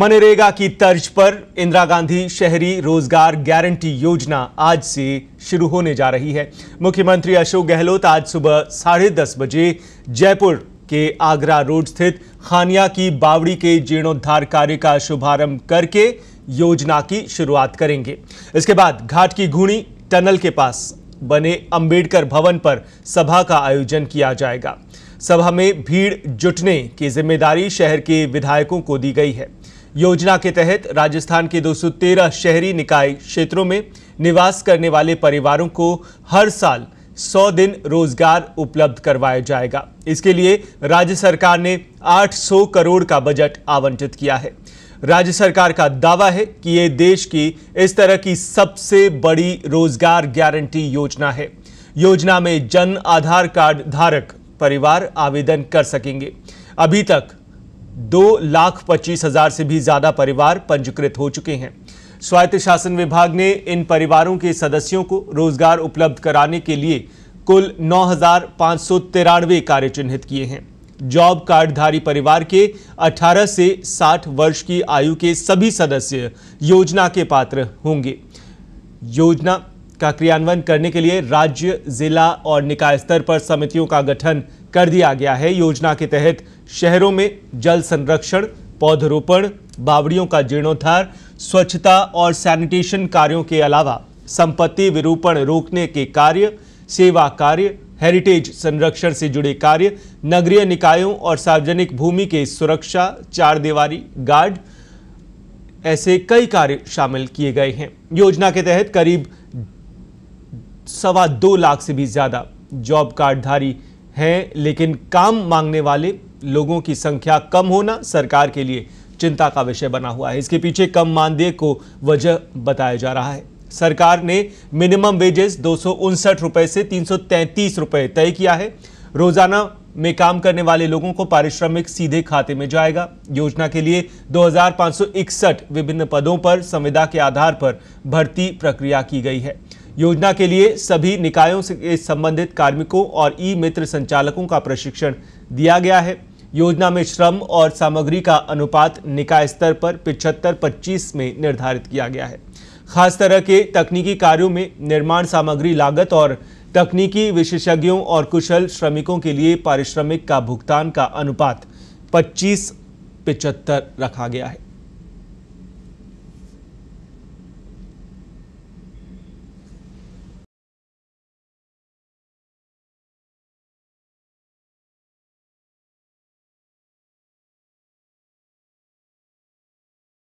मनरेगा की तर्ज पर इंदिरा गांधी शहरी रोजगार गारंटी योजना आज से शुरू होने जा रही है मुख्यमंत्री अशोक गहलोत आज सुबह साढ़े दस बजे जयपुर के आगरा रोड स्थित खानिया की बावड़ी के जीर्णोद्धार कार्य का शुभारंभ करके योजना की शुरुआत करेंगे इसके बाद घाट की घूणी टनल के पास बने अंबेडकर भवन पर सभा का आयोजन किया जाएगा सभा में भीड़ जुटने की जिम्मेदारी शहर के विधायकों को दी गई है योजना के तहत राजस्थान के 213 शहरी निकाय क्षेत्रों में निवास करने वाले परिवारों को हर साल 100 दिन रोजगार उपलब्ध करवाया जाएगा इसके लिए राज्य सरकार ने 800 करोड़ का बजट आवंटित किया है राज्य सरकार का दावा है कि ये देश की इस तरह की सबसे बड़ी रोजगार गारंटी योजना है योजना में जन आधार कार्ड धारक परिवार आवेदन कर सकेंगे अभी तक दो लाख पच्चीस हजार से भी ज्यादा परिवार पंजीकृत हो चुके हैं स्वायत्त शासन विभाग ने इन परिवारों के सदस्यों को रोजगार उपलब्ध कराने के लिए कुल नौ हजार पांच सौ तिरानवे कार्य चिन्हित किए हैं जॉब कार्डधारी परिवार के 18 से 60 वर्ष की आयु के सभी सदस्य योजना के पात्र होंगे योजना का क्रियान्वयन करने के लिए राज्य जिला और निकाय स्तर पर समितियों का गठन कर दिया गया है योजना के तहत शहरों में जल संरक्षण पौधरोपण बावड़ियों का जीर्णोद्धार स्वच्छता और सैनिटेशन कार्यों के अलावा संपत्ति विरूपण रोकने के कार्य सेवा कार्य हेरिटेज संरक्षण से जुड़े कार्य नगरीय निकायों और सार्वजनिक भूमि के सुरक्षा चार दीवारी गार्ड ऐसे कई कार्य शामिल किए गए हैं योजना के तहत करीब सवा दो लाख से भी ज़्यादा जॉब कार्डधारी हैं लेकिन काम मांगने वाले लोगों की संख्या कम होना सरकार के लिए चिंता का विषय बना हुआ है इसके पीछे कम मानदेय को वजह बताया जा रहा है सरकार ने मिनिमम वेजेस दो रुपए से तीन रुपए तय किया है रोजाना में काम करने वाले लोगों को पारिश्रमिक सीधे खाते में जाएगा योजना के लिए 2561 विभिन्न पदों पर संविदा के आधार पर भर्ती प्रक्रिया की गई है योजना के लिए सभी निकायों से संबंधित कार्मिकों और ई मित्र संचालकों का प्रशिक्षण दिया गया है योजना में श्रम और सामग्री का अनुपात निकाय स्तर पर पिछहत्तर पच्चीस में निर्धारित किया गया है खास तरह के तकनीकी कार्यों में निर्माण सामग्री लागत और तकनीकी विशेषज्ञों और कुशल श्रमिकों के लिए पारिश्रमिक का भुगतान का अनुपात पच्चीस पिचहत्तर रखा गया है